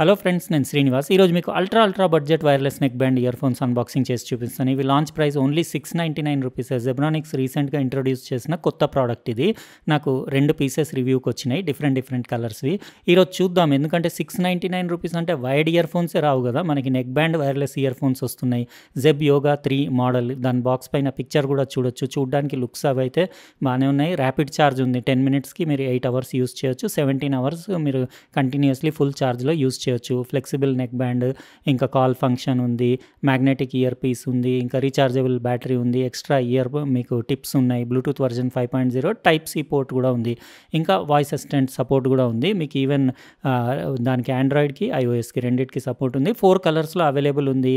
hello friends నేను శ్రీనివాస్ ఈరోజు మీకు ultra ultra budget wireless neckband earphones unboxing చేసి చూపిస్తాను ఇవి launch price only six ninety nine rupees Zebronics రీసెంట్గా ఇంట్రొడ్యూస్ చేసిన కొత్త ప్రోడక్ట్ ఇది నాకు రెండు పీసెస్ రివ్యూకి వచ్చినాయి డిఫరెంట్ డిఫరెంట్ కలర్స్వి ఈరోజు చూద్దాం ఎందుకంటే సిక్స్ నైంటీ నైన్ రూపీస్ అంటే వైడ్ ఇయర్ ఫోన్సే రావు కదా మనకి neckband wireless earphones వస్తున్నాయి జెబ్ యోగా త్రీ మోడల్ దాని బాక్స్ పైన పిక్చర్ కూడా చూడొచ్చు చూడడానికి లుక్స్ అవి అయితే బాగానే ఉన్నాయి ర్యాపిడ్ ఛార్జ్ ఉంది టెన్ మినిట్స్కి మీరు ఎయిట్ అవర్స్ యూస్ చేయొచ్చు సెవెంటీన్ అవర్స్ మీరు కంటిన్యూస్లీ ఫుల్ ఛార్జ్లో యూస్ చేయొచ్చు ఫ్లెక్సిబుల్ నెక్ బ్యాండ్ ఇంకా కాల్ ఫంక్షన్ ఉంది మ్యాగ్నెటిక్ ఇయర్ పీస్ ఉంది ఇంకా రీఛార్జబుల్ బ్యాటరీ ఉంది ఎక్స్ట్రా ఇయర్ మీకు టిప్స్ ఉన్నాయి Bluetooth version five point zero type C port కూడా ఉంది ఇంకా వాయిస్ అసిస్టెంట్ సపోర్ట్ కూడా ఉంది మీకు ఈవెన్ దానికి ఆండ్రాయిడ్కి ఐఓఎస్కి రెండింటికి సపోర్ట్ ఉంది ఫోర్ కలర్స్లో అవైలబుల్ ఉంది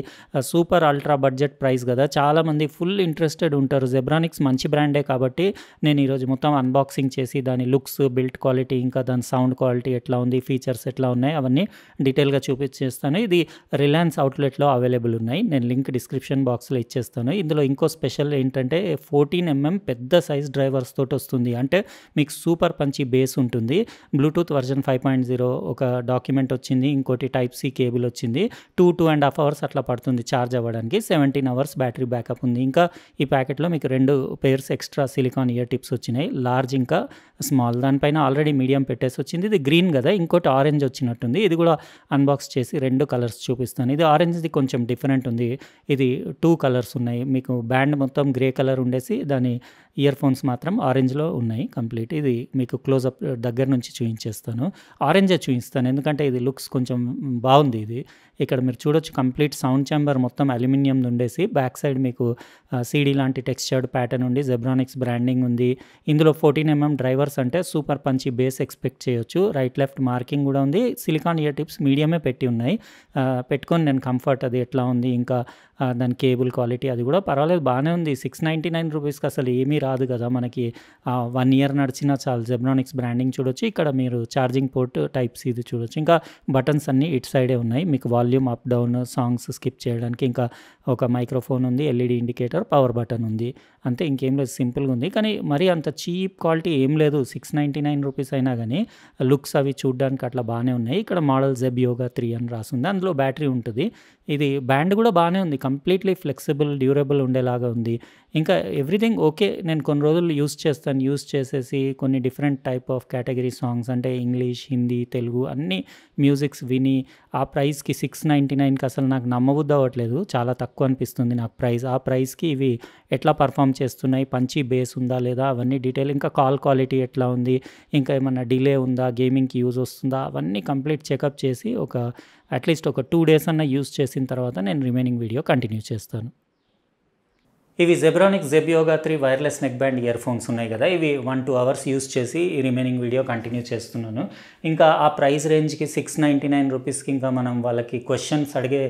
సూపర్ అల్ట్రా బడ్జెట్ ప్రైస్ కదా చాలామంది ఫుల్ ఇంట్రెస్టెడ్ ఉంటారు జెబ్రానిక్స్ మంచి బ్రాండే కాబట్టి నేను ఈరోజు మొత్తం అన్బాక్సింగ్ చేసి దాని లుక్స్ బిల్ట్ క్వాలిటీ ఇంకా దాని సౌండ్ క్వాలిటీ ఎట్లా ఉంది ఫీచర్స్ ఎట్లా ఉన్నాయి అవన్నీ డీటెయిల్గా చూపించేస్తాను ఇది రిలయన్స్ అవుట్లెట్లో అవైలబుల్ ఉన్నాయి నేను లింక్ డిస్క్రిప్షన్ బాక్స్లో ఇచ్చేస్తాను ఇందులో ఇంకో స్పెషల్ ఏంటంటే ఫోర్టీన్ ఎంఎం పెద్ద సైజ్ డ్రైవర్స్ తోటి వస్తుంది అంటే మీకు సూపర్ పంచి బేస్ ఉంటుంది Bluetooth version five point zero ఒక డాక్యుమెంట్ వచ్చింది ఇంకోటి టైప్ సి కేబుల్ వచ్చింది two two and half hours అట్లా పడుతుంది ఛార్జ్ అవ్వడానికి సెవెంటీన్ అవర్స్ బ్యాటరీ బ్యాకప్ ఉంది ఇంకా ఈ ప్యాకెట్లో మీకు రెండు pairs extra silicone ear tips వచ్చినాయి లార్జ్ ఇంకా స్మాల్ దానిపైన ఆల్రెడీ మీడియం పెట్టేసి వచ్చింది ఇది గ్రీన్ కదా ఇంకోటి ఆరెంజ్ వచ్చినట్టుంది ఇది కూడా అన్బాక్స్ చేసి రెండు కలర్స్ చూపిస్తాను ఇది ఆరెంజ్ది కొంచెం డిఫరెంట్ ఉంది ఇది టూ కలర్స్ ఉన్నాయి మీకు బ్యాండ్ మొత్తం గ్రే కలర్ ఉండేసి దాని ఇయర్ ఫోన్స్ మాత్రం ఆరెంజ్లో ఉన్నాయి కంప్లీట్ ఇది మీకు క్లోజ్అప్ దగ్గర నుంచి చూపించేస్తాను ఆరెంజే చూపిస్తాను ఎందుకంటే ఇది లుక్స్ కొంచెం బాగుంది ఇది ఇక్కడ మీరు చూడొచ్చు కంప్లీట్ సౌండ్ ఛాంబర్ మొత్తం అల్యూమినియం ఉండేసి బ్యాక్ సైడ్ మీకు సీడీ లాంటి టెక్స్చర్డ్ ప్యాటర్న్ ఉంది జెబ్రానిక్స్ బ్రాండింగ్ ఉంది ఇందులో ఫోర్టీన్ ఎంఎం డ్రైవర్స్ అంటే సూపర్ పంచి బేస్ ఎక్స్పెక్ట్ చేయొచ్చు రైట్ లెఫ్ట్ మార్కింగ్ కూడా ఉంది సిలికాన్ ఇయర్ టిప్స్ క్లిప్స్ మీడియమే పెట్టి ఉన్నాయి పెట్టుకొని నేను కంఫర్ట్ అది ఎట్లా ఉంది ఇంకా దాని కేబుల్ క్వాలిటీ అది కూడా పర్వాలేదు బాగానే ఉంది సిక్స్ నైంటీ నైన్ రూపీస్కి అసలు ఏమీ రాదు కదా మనకి వన్ ఇయర్ నడిచినా చాలు జెబ్రానిక్స్ బ్రాండింగ్ చూడొచ్చు ఇక్కడ మీరు ఛార్జింగ్ పోర్ట్ టైప్స్ ఇది చూడొచ్చు ఇంకా బటన్స్ అన్నీ ఇటు సైడే ఉన్నాయి మీకు volume up down songs skip చేయడానికి ఇంకా ఒక మైక్రోఫోన్ ఉంది ఎల్ఈడి ఇండికేటర్ పవర్ బటన్ ఉంది అంతే ఇంకేం లేదు సింపుల్గా ఉంది కానీ మరీ అంత చీప్ క్వాలిటీ ఏం లేదు సిక్స్ నైంటీ నైన్ రూపీస్ అయినా కానీ లుక్స్ అవి చూడడానికి అట్లా బాగానే ఉన్నాయి ఇక్కడ మోడల్ జెబ్ యోగా త్రీ అని రాసింది అందులో బ్యాటరీ ఉంటుంది ఇది బ్యాండ్ కూడా బాగానే ఉంది కంప్లీట్లీ ఫ్లెక్సిబుల్ డ్యూరబుల్ ఉండేలాగా ఉంది ఇంకా ఎవ్రీథింగ్ ఓకే నేను కొన్ని రోజులు యూస్ చేస్తాను యూస్ చేసేసి కొన్ని different type of category songs అంటే ఇంగ్లీష్ హిందీ తెలుగు అన్ని మ్యూజిక్స్ విని ఆ ప్రైస్కి సిక్స్ నైంటీ నైన్కి అసలు నాకు నమ్మబుద్ధ అవ్వట్లేదు చాలా తక్కువ అనిపిస్తుంది నాకు ప్రైస్ ఆ ప్రైస్కి ఇవి ఎట్లా పర్ఫామ్ చేస్తున్నాయి పంచి బేస్ ఉందా లేదా అవన్నీ డీటెయిల్ ఇంకా కాల్ క్వాలిటీ ఎట్లా ఉంది ఇంకా ఏమన్నా డిలే ఉందా గేమింగ్కి యూజ్ వస్తుందా అవన్నీ కంప్లీట్ చెకప్ చేసి ఒక అట్లీస్ట్ ఒక టూ డేస్ అన్న యూస్ చేసిన తర్వాత నేను రిమైనింగ్ వీడియో కంటిన్యూ చేస్తాను ఇవి Zebronic Zeb Yoga three wireless neckband earphones ఉన్నాయి కదా ఇవి వన్ టూ అవర్స్ యూస్ చేసి ఈ రిమైనింగ్ వీడియో కంటిన్యూ చేస్తున్నాను ఇంకా ఆ ప్రైస్ రేంజ్కి సిక్స్ నైంటీ నైన్ రూపీస్కి ఇంకా మనం వాళ్ళకి క్వశ్చన్స్ అడిగే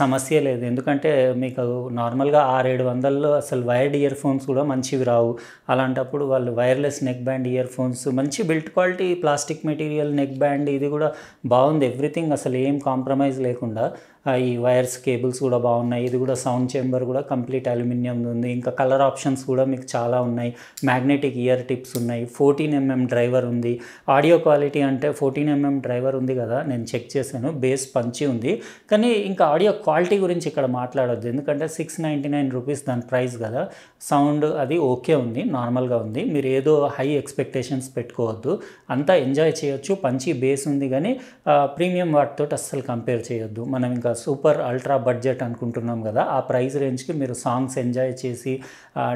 సమస్య లేదు ఎందుకంటే మీకు నార్మల్గా ఆరేడు వందల్లో అసలు వైర్డ్ ఇయర్ ఫోన్స్ కూడా మంచివి రావు అలాంటప్పుడు వాళ్ళు wireless neckband earphones మంచి built quality plastic material neckband ఇది కూడా బాగుంది ఎవ్రీథింగ్ అసలు ఏం కాంప్రమైజ్ లేకుండా ఈ వైర్స్ కేబుల్స్ కూడా బాగున్నాయి ఇది కూడా సౌండ్ చేంబర్ కూడా కంప్లీట్ అల్యూమినియం ఉంది ఇంకా కలర్ ఆప్షన్స్ కూడా మీకు చాలా ఉన్నాయి మ్యాగ్నెటిక్ ఇయర్ టిప్స్ ఉన్నాయి ఫోర్టీన్ ఎంఎం డ్రైవర్ ఉంది ఆడియో క్వాలిటీ అంటే ఫోర్టీన్ ఎంఎం డ్రైవర్ ఉంది కదా నేను చెక్ చేశాను బేస్ పంచి ఉంది కానీ ఇంకా ఆడియో క్వాలిటీ గురించి ఇక్కడ మాట్లాడొద్దు ఎందుకంటే సిక్స్ నైంటీ నైన్ రూపీస్ దాని ప్రైస్ కదా సౌండ్ అది ఓకే ఉంది నార్మల్గా ఉంది మీరు ఏదో హై ఎక్స్పెక్టేషన్స్ పెట్టుకోవద్దు అంతా ఎంజాయ్ చేయొచ్చు పంచి బేస్ ఉంది కానీ ప్రీమియం వాటితో అస్సలు కంపేర్ చేయొద్దు మనం ఇంకా సూపర్ అల్ట్రా బడ్జెట్ అనుకుంటున్నాం కదా ఆ ప్రైస్ రేంజ్కి మీరు సాంగ్స్ ఎంజాయ్ చేసి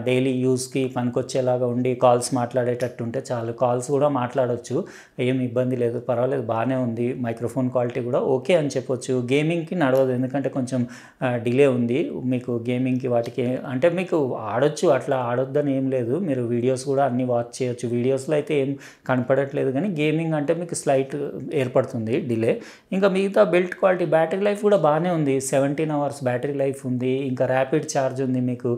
డైలీ యూస్కి పనికొచ్చేలాగా ఉండి కాల్స్ మాట్లాడేటట్టు ఉంటే చాలు కాల్స్ కూడా మాట్లాడవచ్చు ఏం ఇబ్బంది లేదు పర్వాలేదు బాగానే ఉంది మైక్రోఫోన్ క్వాలిటీ కూడా ఓకే అని చెప్పొచ్చు గేమింగ్కి నడవదు ఎందుకంటే కొంచెం డిలే ఉంది మీకు గేమింగ్కి వాటికి అంటే మీకు ఆడొచ్చు అట్లా ఆడొద్దని ఏం లేదు మీరు వీడియోస్ కూడా అన్నీ వాచ్ చేయొచ్చు వీడియోస్లో అయితే ఏం కనపడట్లేదు కానీ గేమింగ్ అంటే మీకు స్లైట్ ఏర్పడుతుంది డిలే ఇంకా మిగతా బెల్ట్ క్వాలిటీ బ్యాటరీ లైఫ్ కూడా బాగానే ఉంది సెవెంటీన్ అవర్స్ బ్యాటరీ లైఫ్ ఉంది ఇంకా ర్యాపిడ్ ఛార్జ్ ఉంది మీకు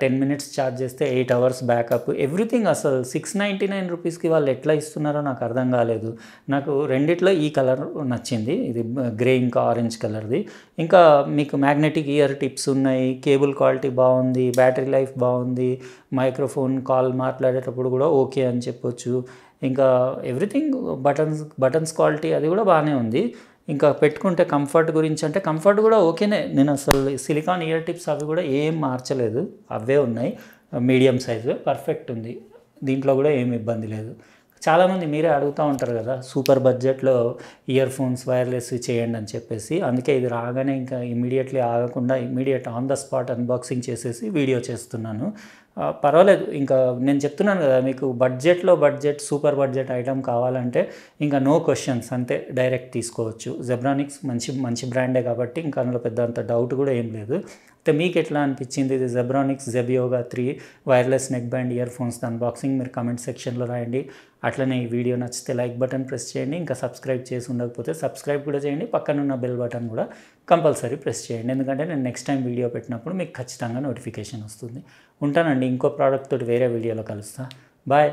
టెన్ మినిట్స్ ఛార్జ్ చేస్తే ఎయిట్ అవర్స్ బ్యాకప్ ఎవ్రీథింగ్ అసలు సిక్స్ నైంటీ నైన్ రూపీస్కి వాళ్ళు ఎట్లా ఇస్తున్నారో నాకు అర్థం కాలేదు నాకు రెండిట్లో ఈ కలర్ నచ్చింది ఇది గ్రే ఇంకా ఆరెంజ్ కలర్ది ఇంకా మీకు మ్యాగ్నెటిక్ ఇయర్ టిప్స్ ఉన్నాయి కేబుల్ క్వాలిటీ బాగుంది బ్యాటరీ లైఫ్ బాగుంది మైక్రోఫోన్ కాల్ మాట్లాడేటప్పుడు కూడా ఓకే అని చెప్పొచ్చు ఇంకా ఎవ్రీథింగ్ బటన్స్ బటన్స్ క్వాలిటీ అది కూడా బాగానే ఉంది ఇంకా పెట్టుకుంటే కంఫర్ట్ గురించి అంటే కంఫర్ట్ కూడా ఓకేనే నేను అసలు సిలికాన్ ఇయర్ టిప్స్ అవి కూడా ఏం మార్చలేదు అవే ఉన్నాయి మీడియం సైజు పర్ఫెక్ట్ ఉంది దీంట్లో కూడా ఏమి ఇబ్బంది లేదు చాలామంది మీరే అడుగుతూ ఉంటారు కదా సూపర్ బడ్జెట్లో ఇయర్ ఫోన్స్ వైర్లెస్ చేయండి అని చెప్పేసి అందుకే ఇది రాగానే ఇంకా ఇమీడియట్లీ ఆగకుండా immediate on the spot unboxing చేసేసి వీడియో చేస్తున్నాను పర్వాలేదు ఇంకా నేను చెప్తున్నాను కదా మీకు బడ్జెట్లో బడ్జెట్ సూపర్ బడ్జెట్ ఐటమ్ కావాలంటే ఇంకా నో క్వశ్చన్స్ అంతే డైరెక్ట్ తీసుకోవచ్చు జెబ్రానిక్స్ మంచి మంచి బ్రాండే కాబట్టి ఇంకా అందులో పెద్ద అంత డౌట్ కూడా ఏం లేదు అయితే మీకు ఎట్లా అనిపించింది ఇది Zebronics Zeb Yoga three wireless neckband earphones unboxing మీరు కమెంట్ సెక్షన్లో రాయండి అట్లనే ఈ వీడియో నచ్చితే లైక్ బటన్ ప్రెస్ చేయండి ఇంకా సబ్స్క్రైబ్ చేసి ఉండకపోతే సబ్స్క్రైబ్ కూడా చేయండి పక్కనున్న బెల్ బటన్ కూడా కంపల్సరీ ప్రెస్ చేయండి ఎందుకంటే నేను నెక్స్ట్ టైం వీడియో పెట్టినప్పుడు మీకు ఖచ్చితంగా నోటిఫికేషన్ వస్తుంది ఉంటానండి ఇంకో ప్రోడక్ట్ తోటి వేరే వీడియోలో కలుస్తా బాయ్